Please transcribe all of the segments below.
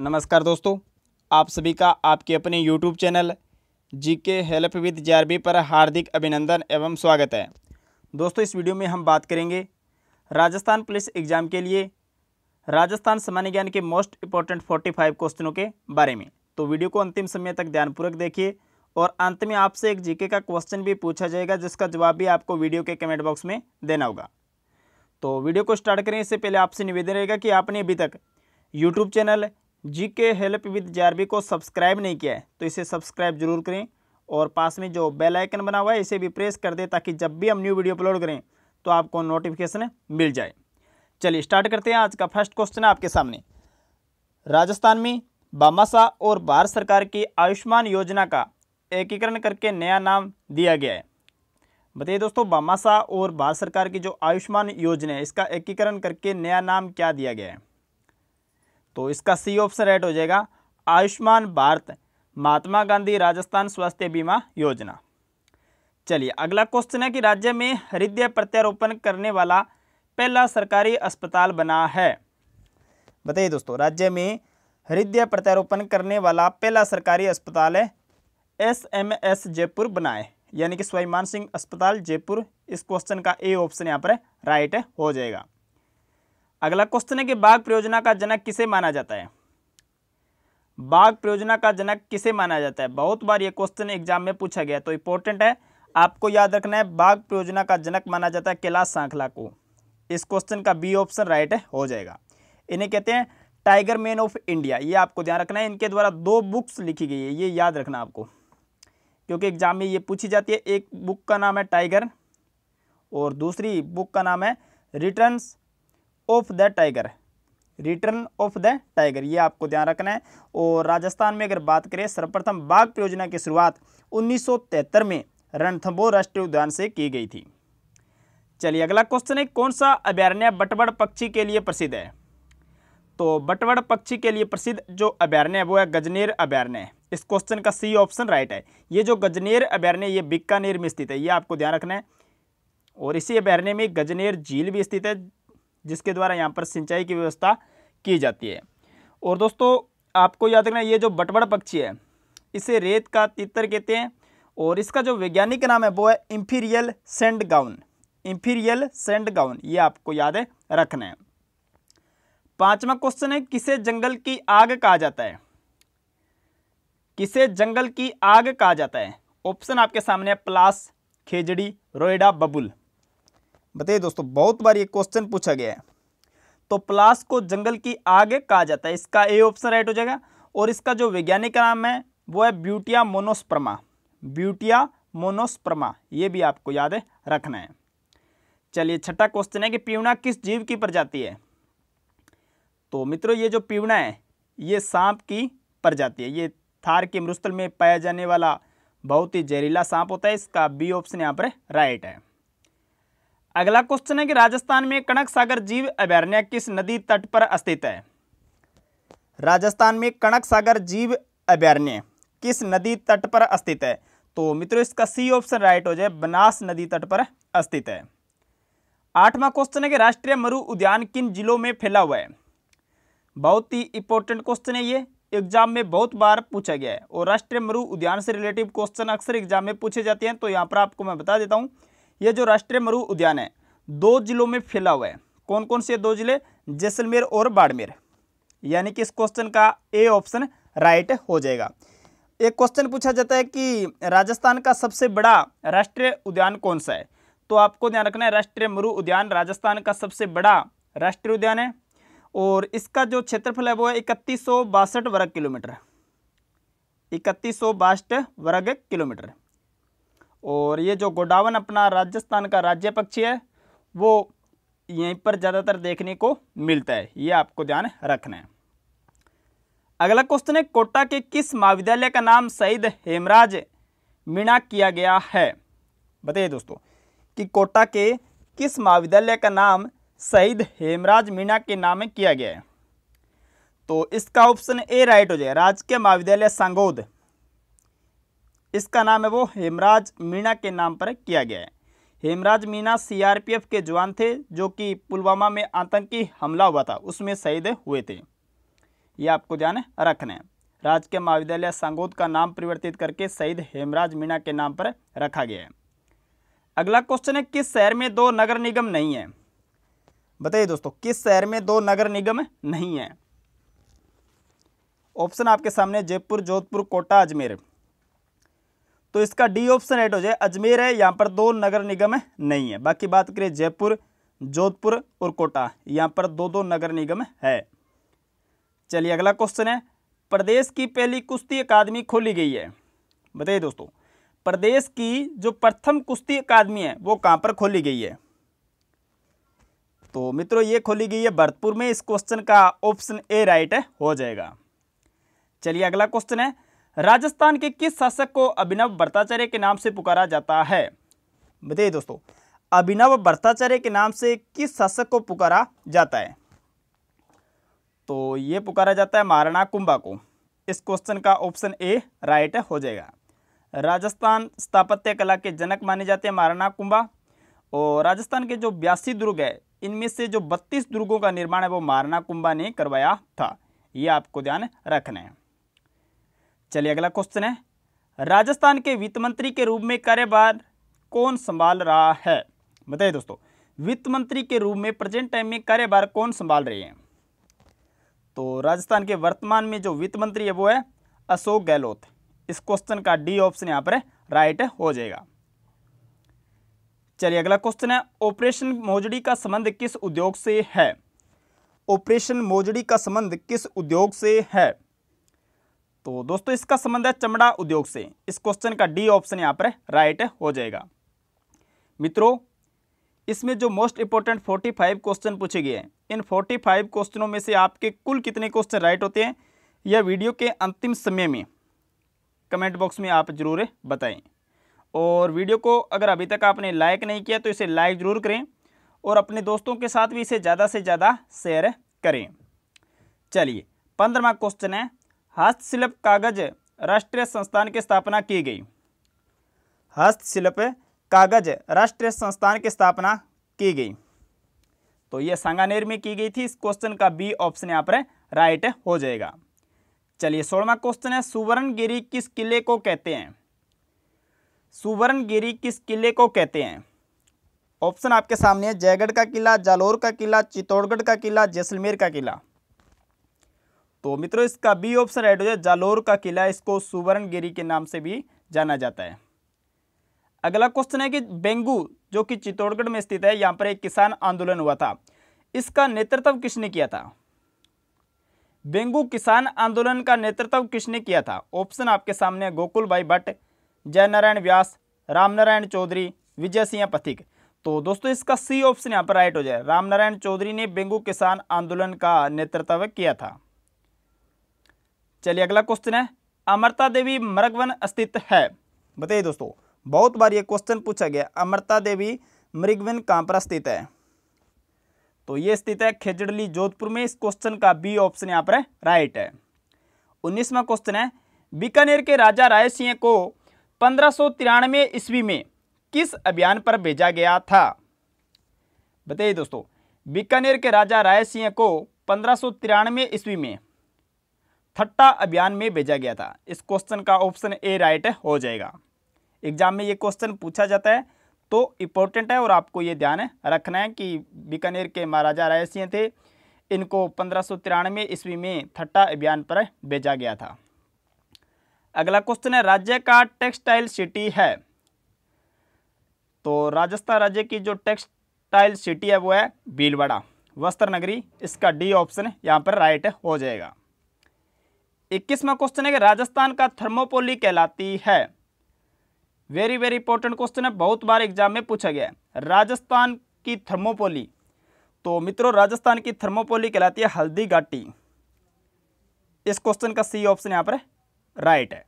नमस्कार दोस्तों आप सभी का आपके अपने यूट्यूब चैनल जी के हेल्प विद जे पर हार्दिक अभिनंदन एवं स्वागत है दोस्तों इस वीडियो में हम बात करेंगे राजस्थान पुलिस एग्जाम के लिए राजस्थान सामान्य ज्ञान के मोस्ट इंपॉर्टेंट 45 क्वेश्चनों के बारे में तो वीडियो को अंतिम समय तक ध्यानपूर्वक देखिए और अंत में आपसे एक जीके का क्वेश्चन भी पूछा जाएगा जिसका जवाब भी आपको वीडियो के कमेंट बॉक्स में देना होगा तो वीडियो को स्टार्ट करें इससे पहले आपसे निवेदन रहेगा कि आपने अभी तक यूट्यूब चैनल जी के हेल्प विद जे को सब्सक्राइब नहीं किया है तो इसे सब्सक्राइब जरूर करें और पास में जो बेल आइकन बना हुआ है इसे भी प्रेस कर दें ताकि जब भी हम न्यू वीडियो अपलोड करें तो आपको नोटिफिकेशन मिल जाए चलिए स्टार्ट करते हैं आज का फर्स्ट क्वेश्चन आपके सामने राजस्थान में बामासा और भारत सरकार की आयुष्मान योजना का एकीकरण करके नया नाम दिया गया है बताइए दोस्तों बामासा और भारत सरकार की जो आयुष्मान योजना है इसका एकीकरण करके नया नाम क्या दिया गया है तो इसका सी ऑप्शन राइट हो जाएगा आयुष्मान भारत महात्मा गांधी राजस्थान स्वास्थ्य बीमा योजना चलिए अगला क्वेश्चन है कि राज्य में हृदय प्रत्यारोपण करने वाला पहला सरकारी अस्पताल बना है बताइए दोस्तों राज्य में हृदय प्रत्यारोपण करने वाला पहला सरकारी अस्पताल है एस एम एस जयपुर बनाए यानी कि स्वाभिमान सिंह अस्पताल जयपुर इस क्वेश्चन का ए ऑप्शन यहाँ पर राइट हो जाएगा अगला क्वेश्चन है कि बाघ प्रयोजना का जनक किसे माना जाता है बाघ प्रयोजना का जनक किसे माना जाता है बहुत बार ये क्वेश्चन एग्जाम में पूछा गया तो इंपॉर्टेंट है आपको याद रखना है बाघ प्रयोजना का जनक माना जाता है कैलाश सांखला को इस क्वेश्चन का बी ऑप्शन राइट है हो जाएगा इन्हें कहते हैं टाइगर मैन ऑफ इंडिया ये आपको ध्यान रखना है इनके द्वारा दो बुक्स लिखी गई है ये याद रखना आपको क्योंकि एग्जाम में ये पूछी जाती है एक बुक का नाम है टाइगर और दूसरी बुक का नाम है returns of the tiger return of the tiger ये आपको ध्यान रखना है और राजस्थान में अगर बात करें सर्वप्रथम बाघ परियोजना की शुरुआत 1973 में रणथंबोर राष्ट्रीय उद्यान से की गई थी चलिए अगला क्वेश्चन है कौन सा अभ्यारण्य बटवड़ पक्षी के लिए प्रसिद्ध है तो बटवड़ पक्षी के लिए प्रसिद्ध जो अभ्यारण्य है वो है गजनेर अभ्यारण्य है इस क्वेश्चन का सी ऑप्शन राइट है ये जो गजनेर अभ्यारण्य ये बिक्कानेर में स्थित है ये आपको ध्यान रखना है और इसी अभ्यारण्य में गजनेर झील भी स्थित है जिसके द्वारा यहाँ पर सिंचाई की व्यवस्था की जाती है और दोस्तों आपको याद रखना ये जो बटबड़ पक्षी है इसे रेत का तितर कहते हैं और इसका जो वैज्ञानिक नाम है वो है imperial sand gown imperial sand gown ये आपको याद है रखना है पांचवा क्वेश्चन है किसे जंगल की आग कहा जाता है किसे जंगल की आग कहा जाता है ऑप्शन आपके सामने है प्लास खेजड़ी रोएडा बबुल बताइए दोस्तों बहुत बार ये क्वेश्चन पूछा गया है तो प्लास को जंगल की आग कहा जाता है इसका ए ऑप्शन राइट हो जाएगा और इसका जो वैज्ञानिक का नाम है वो है ब्यूटिया मोनोस्प्रमा ब्यूटिया मोनोस्प्रमा ये भी आपको याद है रखना है चलिए छठा क्वेश्चन है कि पीवना किस जीव की प्रजाति है तो मित्रों ये जो पीवना है ये सांप की प्रजाति है ये थार के मृस्थल में पाया जाने वाला बहुत ही जहरीला सांप होता है इसका बी ऑप्शन यहाँ पर राइट है अगला क्वेश्चन है कि राजस्थान में कनक सागर जीव अभ्यारण्य किस नदी तट पर स्थित है राजस्थान में कनक सागर जीव अभ्यारण्य किस नदी तट पर स्थित है तो मित्रों इसका सी ऑप्शन राइट हो जाए बनास नदी तट पर स्थित है आठवां क्वेश्चन है कि राष्ट्रीय मरु उद्यान किन जिलों में फैला हुआ है बहुत ही इंपॉर्टेंट क्वेश्चन है ये एग्जाम में बहुत बार पूछा गया है और राष्ट्रीय मरु उद्यान से रिलेटिव क्वेश्चन अक्सर एग्जाम में पूछे जाते हैं तो यहाँ पर आपको मैं बता देता हूँ ये जो राष्ट्रीय मरु उद्यान है दो जिलों में फैला हुआ है कौन कौन से दो जिले जैसलमेर और बाड़मेर यानी कि इस क्वेश्चन का ए ऑप्शन राइट हो जाएगा एक क्वेश्चन पूछा जाता है कि राजस्थान का सबसे बड़ा राष्ट्रीय उद्यान कौन सा है तो आपको ध्यान रखना है राष्ट्रीय मरु उद्यान राजस्थान का सबसे बड़ा राष्ट्रीय उद्यान है और इसका जो क्षेत्रफल है वो है इकतीस वर्ग किलोमीटर इकतीस वर्ग किलोमीटर और ये जो गोडावन अपना राजस्थान का राज्य पक्षी है वो यहीं पर ज़्यादातर देखने को मिलता है ये आपको ध्यान रखना है अगला क्वेश्चन है कोटा के किस महाविद्यालय का नाम शहीद हेमराज मीणा किया गया है बताइए दोस्तों कि कोटा के किस महाविद्यालय का नाम शहीद हेमराज मीणा के नाम में किया गया है तो इसका ऑप्शन ए राइट हो जाए राजकीय महाविद्यालय संगोध इसका नाम है वो हेमराज मीणा के नाम पर किया गया है हेमराज मीणा सीआरपीएफ के जवान थे जो कि पुलवामा में आतंकी हमला हुआ था उसमें शहीद हुए थे ये आपको जान रखना है राजकीय महाविद्यालय संगोद का नाम परिवर्तित करके शहीद हेमराज मीणा के नाम पर रखा गया है अगला क्वेश्चन है किस शहर में दो नगर निगम नहीं है बताइए दोस्तों किस शहर में दो नगर निगम नहीं है ऑप्शन आपके सामने जयपुर जोधपुर कोटा अजमेर तो इसका डी ऑप्शन राइट हो जाए अजमेर है यहाँ पर दो नगर निगम नहीं है बाकी बात करें जयपुर जोधपुर और कोटा यहाँ पर दो दो नगर निगम है चलिए अगला क्वेश्चन है प्रदेश की पहली कुश्ती अकादमी खोली गई है बताइए दोस्तों प्रदेश की जो प्रथम कुश्ती अकादमी है वो कहाँ पर खोली गई है तो मित्रों ये खोली गई है भरतपुर में इस क्वेश्चन का ऑप्शन ए राइट है हो जाएगा चलिए अगला क्वेश्चन है राजस्थान के किस शासक को अभिनव भट्टाचार्य के नाम से पुकारा जाता है बताइए दोस्तों अभिनव भट्टाचार्य के नाम से किस शासक को पुकारा जाता है तो ये पुकारा जाता है महाराणा कुंभा को इस क्वेश्चन का ऑप्शन ए राइट हो जाएगा राजस्थान स्थापत्य कला के जनक माने जाते हैं महाराणा कुंभा और राजस्थान के जो बयासी दुर्ग है इनमें से जो बत्तीस दुर्गों का निर्माण है वो महाराणा कुंभा ने करवाया था ये आपको ध्यान रखना है चलिए अगला क्वेश्चन है राजस्थान के वित्त मंत्री के रूप में कार्यभार कौन संभाल रहा है बताइए दोस्तों वित्त मंत्री के रूप में प्रेजेंट टाइम में कार्यभार कौन संभाल रहे हैं तो राजस्थान के वर्तमान में जो वित्त मंत्री है वो है अशोक गहलोत इस क्वेश्चन का डी ऑप्शन यहां पर राइट हो जाएगा चलिए अगला क्वेश्चन है ऑपरेशन मोजड़ी का संबंध किस उद्योग से है ऑपरेशन मोजड़ी का संबंध किस उद्योग से है तो दोस्तों इसका संबंध है चमड़ा उद्योग से इस क्वेश्चन का डी ऑप्शन यहाँ पर राइट हो जाएगा मित्रों इसमें जो मोस्ट इंपॉर्टेंट 45 क्वेश्चन पूछे गए हैं इन 45 क्वेश्चनों में से आपके कुल कितने क्वेश्चन राइट होते हैं यह वीडियो के अंतिम समय में कमेंट बॉक्स में आप ज़रूर बताएं और वीडियो को अगर अभी तक आपने लाइक नहीं किया तो इसे लाइक ज़रूर करें और अपने दोस्तों के साथ भी इसे ज़्यादा से ज़्यादा शेयर करें चलिए पंद्रहवा क्वेश्चन है हस्तशिल्प कागज राष्ट्रीय संस्थान की स्थापना की गई हस्तशिल्प कागज राष्ट्रीय संस्थान की स्थापना की गई तो ये सांगानेर में की गई थी इस क्वेश्चन का बी ऑप्शन यहाँ पर राइट हो जाएगा चलिए सोलवा क्वेश्चन है सुवर्णगिरी किस किले को कहते हैं सुवर्णगिरी किस किले को कहते हैं ऑप्शन आपके सामने है जयगढ़ का किला जालोर का किला चित्तौड़गढ़ का किला जैसलमेर का किला तो मित्रों इसका बी ऑप्शन राइट हो जाए जालोर का किला इसको सुवर्णगिरी के नाम से भी जाना जाता है अगला क्वेश्चन है कि बेंगू जो कि चित्तौड़गढ़ में स्थित है यहाँ पर एक किसान आंदोलन हुआ था इसका नेतृत्व किसने किया था बेंगू किसान आंदोलन का नेतृत्व किसने किया था ऑप्शन आपके सामने गोकुल भाई भट्ट जयनारायण व्यास रामनारायण चौधरी विजय सिंह पथिक तो दोस्तों इसका सी ऑप्शन यहाँ पर राइट हो जाए रामनारायण चौधरी ने बेंगू किसान आंदोलन का नेतृत्व किया था चलिए अगला क्वेश्चन है अमृता देवी मृगवन स्थित है बताइए दोस्तों बहुत बार ये क्वेश्चन पूछा गया अमृता देवी मृगवन कहाँ पर स्थित है तो ये स्थित है खेजड़ली जोधपुर में इस क्वेश्चन का बी ऑप्शन यहाँ पर राइट है उन्नीसवा क्वेश्चन है बीकानेर के राजा राय सिंह को पंद्रह सौ तिरानवे ईस्वी में किस अभियान पर भेजा गया था बताइए दोस्तों बीकानेर के राजा राय सिंह को पंद्रह सौ तिरानवे ईस्वी में थट्टा अभियान में भेजा गया था इस क्वेश्चन का ऑप्शन ए राइट हो जाएगा एग्जाम में ये क्वेश्चन पूछा जाता है तो इम्पोर्टेंट है और आपको ये ध्यान रखना है कि बीकानेर के महाराजा राय सिंह थे इनको पंद्रह सौ तिरानवे ईस्वी में थट्टा अभियान पर भेजा गया था अगला क्वेश्चन है राज्य का टेक्सटाइल सिटी है तो राजस्थान राज्य की जो टेक्सटाइल सिटी है वो है भीलवाड़ा वस्त्र नगरी इसका डी ऑप्शन यहाँ पर राइट हो जाएगा इक्कीसवा क्वेश्चन है कि राजस्थान का थर्मोपोली कहलाती है वेरी वेरी इंपॉर्टेंट क्वेश्चन है बहुत बार एग्जाम में पूछा गया है राजस्थान की थर्मोपोली तो मित्रों राजस्थान की थर्मोपोली कहलाती है हल्दी घाटी इस क्वेश्चन का सी ऑप्शन यहाँ पर राइट है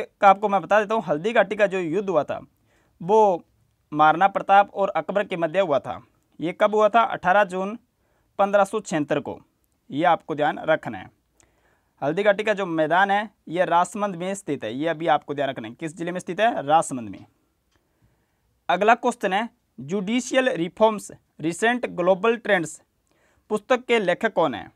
एक आपको मैं बता देता हूँ हल्दी घाटी का जो युद्ध हुआ था वो महाराणा प्रताप और अकबर के मध्य हुआ था ये कब हुआ था 18 जून पंद्रह को ये आपको ध्यान रखना है हल्दी घाटी का जो मैदान है ये रासमंद में स्थित है ये अभी आपको ध्यान रखना है किस जिले में स्थित है रासमंद में अगला क्वेश्चन है judicial reforms recent global trends पुस्तक के लेखक कौन है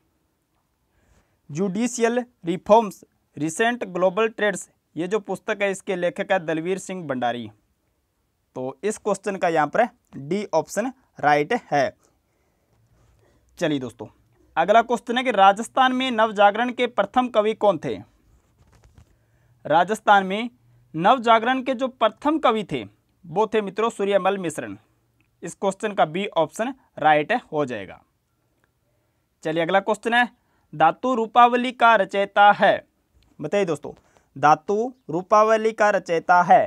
judicial reforms recent global trends ये जो पुस्तक है इसके लेखक है दलवीर सिंह भंडारी तो इस क्वेश्चन का यहाँ पर डी ऑप्शन राइट है चलिए दोस्तों अगला क्वेश्चन है कि राजस्थान में नव जागरण के प्रथम कवि कौन थे राजस्थान में नव जागरण के जो प्रथम कवि थे वो थे मित्रों सूर्यमल मिश्रण इस क्वेश्चन का बी ऑप्शन राइट हो जाएगा चलिए अगला क्वेश्चन है धातु रूपावली का रचयिता है बताइए दोस्तों धातु रूपावली का रचयिता है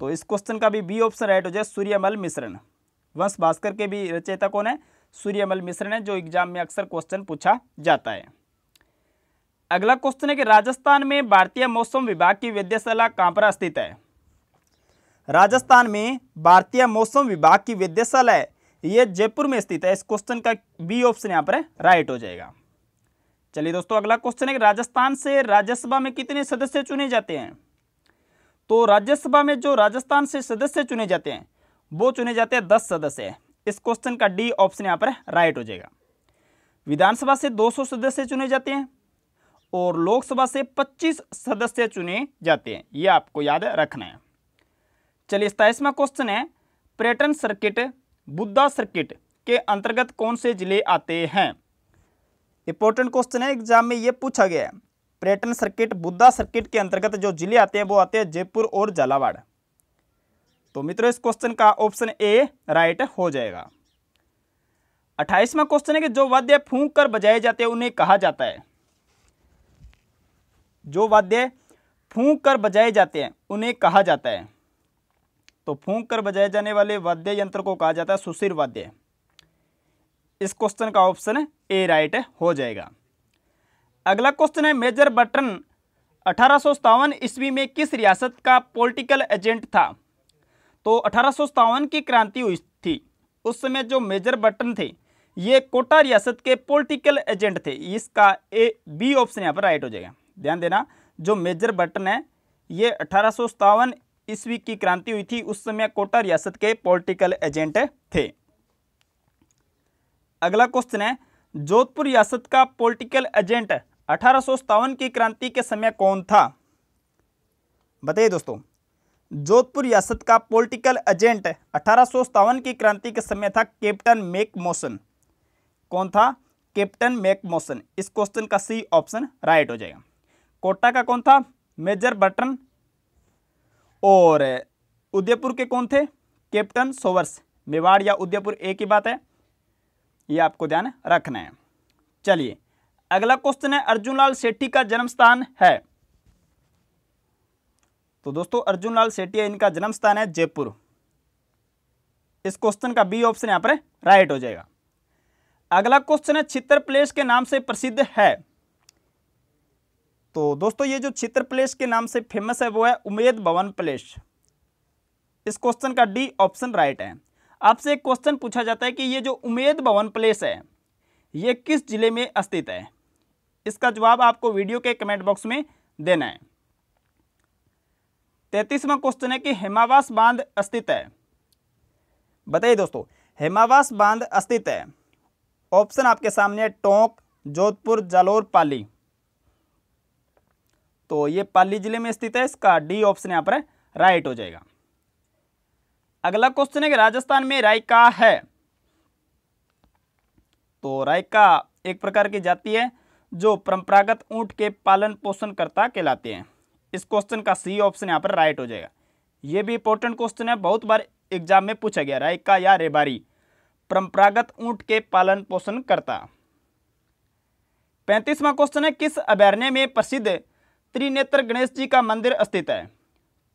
तो इस क्वेश्चन का भी बी ऑप्शन राइट हो जाए सूर्यमल मिश्रण वंश भास्कर के भी रचयिता कौन है सूर्यमल मिश्र ने जो एग्जाम में अक्सर क्वेश्चन पूछा जाता है अगला क्वेश्चन है कि राजस्थान में भारतीय मौसम विभाग की वैद्यशाला कहाँ पर स्थित है राजस्थान में भारतीय मौसम विभाग की वैद्यशाला है ये जयपुर में स्थित है इस क्वेश्चन का बी ऑप्शन यहाँ पर राइट हो जाएगा चलिए दोस्तों अगला क्वेश्चन है कि राजस्थान से राज्यसभा में कितने सदस्य चुने जाते हैं तो राज्यसभा में जो राजस्थान से सदस्य चुने जाते हैं वो चुने जाते हैं दस सदस्य इस क्वेश्चन का डी ऑप्शन यहाँ पर राइट हो जाएगा विधानसभा से 200 सदस्य चुने जाते हैं और लोकसभा से 25 सदस्य चुने जाते हैं ये आपको याद रखना है चलिए सताइसवा क्वेश्चन है पर्यटन सर्किट बुद्धा सर्किट के अंतर्गत कौन से जिले आते हैं इंपॉर्टेंट क्वेश्चन है एग्जाम में ये पूछा गया है पर्यटन सर्किट बुद्धा सर्किट के अंतर्गत जो जिले आते हैं वो आते हैं जयपुर और झालावाड़ तो मित्रों इस क्वेश्चन का ऑप्शन ए राइट हो जाएगा अट्ठाईसवा क्वेश्चन है कि जो वाद्य फूंक कर बजाए जाते हैं उन्हें कहा जाता है जो वाद्य फूंक कर बजाए जाते हैं उन्हें कहा जाता है तो फूंक कर बजाए जाने वाले वाद्य यंत्र को कहा जाता है सुशीर वाद्य इस क्वेश्चन का ऑप्शन ए राइट हो जाएगा अगला क्वेश्चन है मेजर बटन अठारह ईस्वी में किस रियासत का पॉलिटिकल एजेंट था तो अठारह की क्रांति हुई थी उस समय जो मेजर बटन थे ये कोटा रियासत के पॉलिटिकल एजेंट थे इसका ए बी ऑप्शन यहाँ पर राइट हो जाएगा ध्यान देना जो मेजर बटन है ये अठारह ईस्वी की क्रांति हुई थी उस समय कोटा रियासत के पॉलिटिकल एजेंट थे अगला क्वेश्चन है जोधपुर रियासत का पॉलिटिकल एजेंट अठारह की क्रांति के समय कौन था बताइए दोस्तों जोधपुर रियासत का पॉलिटिकल एजेंट अठारह की क्रांति के समय था कैप्टन मेक मोशन कौन था कैप्टन मेक मोशन इस क्वेश्चन का सी ऑप्शन राइट हो जाएगा कोटा का कौन था मेजर बटन और उदयपुर के कौन थे कैप्टन सोवर्स मेवाड़ या उदयपुर एक ही बात है ये आपको ध्यान रखना है चलिए अगला क्वेश्चन है अर्जुनलाल सेठी का जन्म स्थान है तो दोस्तों अर्जुन लाल सेठिया इनका जन्म स्थान है जयपुर इस क्वेश्चन का बी ऑप्शन यहां पर राइट हो जाएगा अगला क्वेश्चन है चित्र प्लेस के नाम से प्रसिद्ध है तो दोस्तों ये जो चित्र प्लेस के नाम से फेमस है वो है उमेद भवन प्लेस इस क्वेश्चन का डी ऑप्शन राइट है आपसे एक क्वेश्चन पूछा जाता है कि ये जो उमेद भवन प्लेस है ये किस जिले में स्थित है इसका जवाब आपको वीडियो के कमेंट बॉक्स में देना है तैतीसवा क्वेश्चन है कि हेमावास बांध अस्तित्व है बताइए दोस्तों हेमावास बांध अस्तित्व है ऑप्शन आपके सामने है टोंक जोधपुर जालोर पाली तो ये पाली जिले में स्थित है इसका डी ऑप्शन यहां पर राइट हो जाएगा अगला क्वेश्चन है कि राजस्थान में रायका है तो रायका एक प्रकार की जाति है जो परंपरागत ऊंट के पालन पोषण करता कहलाते हैं इस क्वेश्चन का सी ऑप्शन यहाँ पर राइट हो जाएगा ये भी इंपॉर्टेंट क्वेश्चन है बहुत बार एग्जाम में पूछा गया रायका या रेबारी परंपरागत ऊंट के पालन पोषण करता पैंतीसवा क्वेश्चन है किस अभ्यारण्य में प्रसिद्ध त्रिनेत्र गणेश जी का मंदिर स्थित है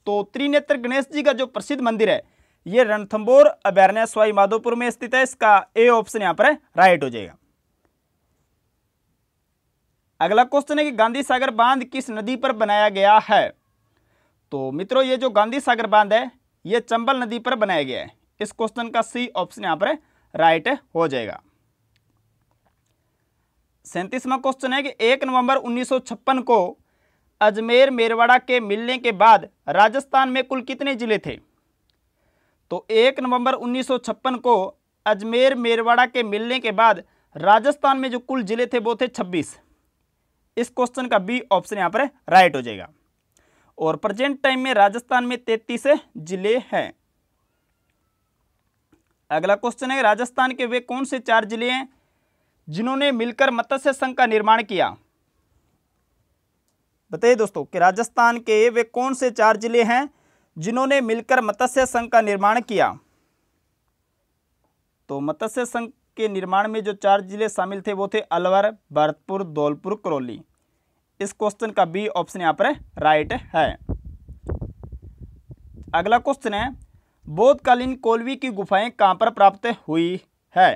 तो त्रिनेत्र गणेश जी का जो प्रसिद्ध मंदिर है ये रणथंबोर अभ्यारण्य स्वाई माधोपुर में स्थित है इसका ए ऑप्शन यहाँ पर राइट हो जाएगा अगला क्वेश्चन है कि गांधी सागर बांध किस नदी पर बनाया गया है तो मित्रों ये जो गांधी सागर बांध है ये चंबल नदी पर बनाया गया है इस क्वेश्चन का सी ऑप्शन यहाँ पर राइट हो जाएगा सैंतीसवा क्वेश्चन है कि एक नवंबर 1956 को अजमेर मेरवाड़ा के मिलने के बाद राजस्थान में कुल कितने जिले थे तो एक नवंबर 1956 को अजमेर मेरवाड़ा के मिलने के बाद राजस्थान में जो कुल जिले थे वो थे 26 इस क्वेश्चन का बी ऑप्शन यहाँ पर राइट हो जाएगा और प्रेजेंट टाइम में राजस्थान में तैतीस जिले हैं अगला क्वेश्चन है राजस्थान के वे कौन से चार जिले हैं जिन्होंने मिलकर मत्स्य संघ का निर्माण किया बताइए दोस्तों कि राजस्थान के वे कौन से चार जिले हैं जिन्होंने मिलकर मत्स्य संघ का निर्माण किया तो मत्स्य संघ के निर्माण में जो चार जिले शामिल थे वो थे अलवर भरतपुर धौलपुर करौली इस क्वेश्चन का बी ऑप्शन यहाँ पर राइट है अगला क्वेश्चन है बौद्धकालीन कोलवी की गुफाएं कहाँ पर प्राप्त हुई है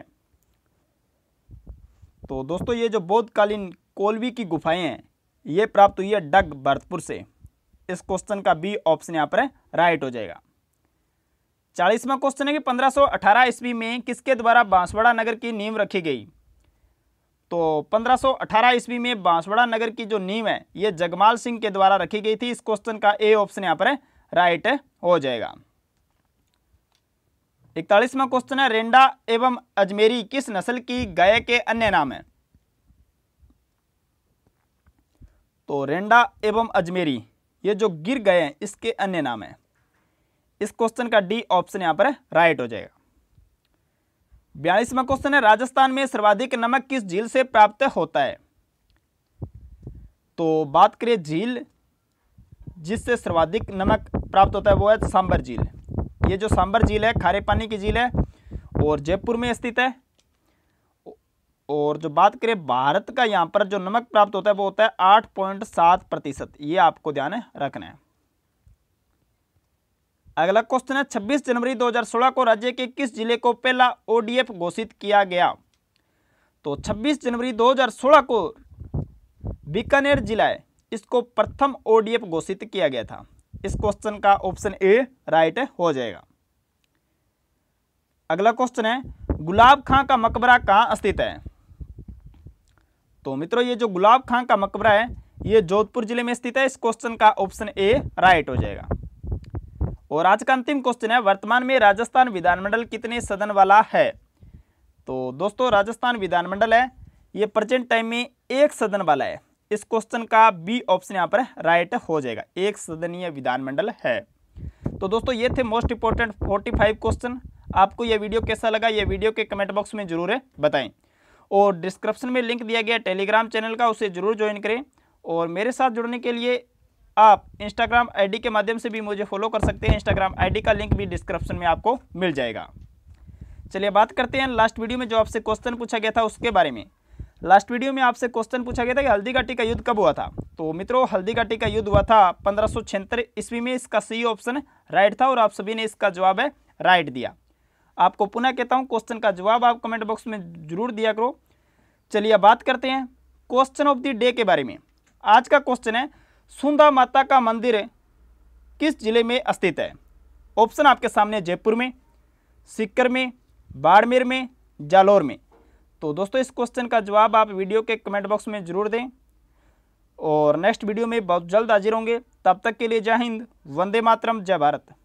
तो दोस्तों ये जो बौद्धकालीन कोलवी की गुफाएं हैं ये प्राप्त हुई है डग भरतपुर से इस क्वेश्चन का बी ऑप्शन यहाँ पर राइट हो जाएगा चालीसवा क्वेश्चन है कि 1518 ईस्वी में किसके द्वारा बांसवाड़ा नगर की नींव रखी गई तो 1518 ईस्वी में बांसवाड़ा नगर की जो नींव है ये जगमाल सिंह के द्वारा रखी गई थी इस क्वेश्चन का ए ऑप्शन यहाँ पर राइट हो जाएगा इकतालीसवा क्वेश्चन है रेंडा एवं अजमेरी किस नस्ल की गाय के अन्य नाम है तो रेंडा एवं अजमेरी ये जो गिर गए हैं इसके अन्य नाम हैं इस क्वेश्चन का डी ऑप्शन यहां पर राइट हो जाएगा बयालीसवा क्वेश्चन है राजस्थान में सर्वाधिक नमक किस झील से प्राप्त होता है तो बात करें झील जिससे सर्वाधिक नमक प्राप्त होता है वो है सांबर झील ये जो सांबर झील है खारे पानी की झील है और जयपुर में स्थित है और जो बात करें भारत का यहाँ पर जो नमक प्राप्त होता है वो होता है आठ पॉइंट सात प्रतिशत ये आपको ध्यान रखना है अगला क्वेश्चन है 26 जनवरी 2016 को राज्य के किस जिले को पहला ओडीएफ घोषित किया गया तो 26 जनवरी 2016 को बीकानेर जिला है इसको प्रथम ओडीएफ घोषित किया गया था इस क्वेश्चन का ऑप्शन ए राइट हो जाएगा अगला क्वेश्चन है गुलाब खां का मकबरा कहां स्थित है तो मित्रों ये जो गुलाब खां का मकबरा है ये जोधपुर जिले में स्थित है इस क्वेश्चन का ऑप्शन ए राइट हो जाएगा और आज का अंतिम क्वेश्चन है वर्तमान में राजस्थान विधानमंडल कितने सदन वाला है तो दोस्तों राजस्थान विधानमंडल है ये प्रजेंट टाइम में एक सदन वाला है इस क्वेश्चन का बी ऑप्शन यहाँ पर राइट हो जाएगा एक सदनीय विधानमंडल है तो दोस्तों ये थे मोस्ट इंपॉर्टेंट 45 क्वेश्चन आपको यह वीडियो कैसा लगा ये वीडियो के कमेंट बॉक्स में जरूर बताएं और डिस्क्रिप्शन में लिंक दिया गया टेलीग्राम चैनल का उसे जरूर ज्वाइन करें और मेरे साथ जुड़ने के लिए आप इंस्टाग्राम आईडी के माध्यम से भी मुझे फॉलो कर सकते हैं इंस्टाग्राम आईडी का लिंक भी डिस्क्रिप्शन में आपको मिल जाएगा चलिए बात करते हैं लास्ट वीडियो में जो आपसे क्वेश्चन पूछा गया था उसके बारे में लास्ट वीडियो में आपसे क्वेश्चन पूछा गया था कि हल्दी घाटी का युद्ध कब हुआ था तो मित्रों हल्दी घाटी का युद्ध हुआ था पंद्रह सौ ईस्वी में इसका सी ऑप्शन राइट था और आप सभी ने इसका जवाब है राइट दिया आपको पुनः कहता हूँ क्वेश्चन का जवाब आप कमेंट बॉक्स में जरूर दिया करो चलिए बात करते हैं क्वेश्चन ऑफ द डे के बारे में आज का क्वेश्चन है सुंदा माता का मंदिर किस जिले में स्थित है ऑप्शन आपके सामने जयपुर में सिक्कर में बाड़मेर में जालौर में तो दोस्तों इस क्वेश्चन का जवाब आप वीडियो के कमेंट बॉक्स में ज़रूर दें और नेक्स्ट वीडियो में बहुत जल्द हाजिर होंगे तब तक के लिए जय हिंद वंदे मातरम जय भारत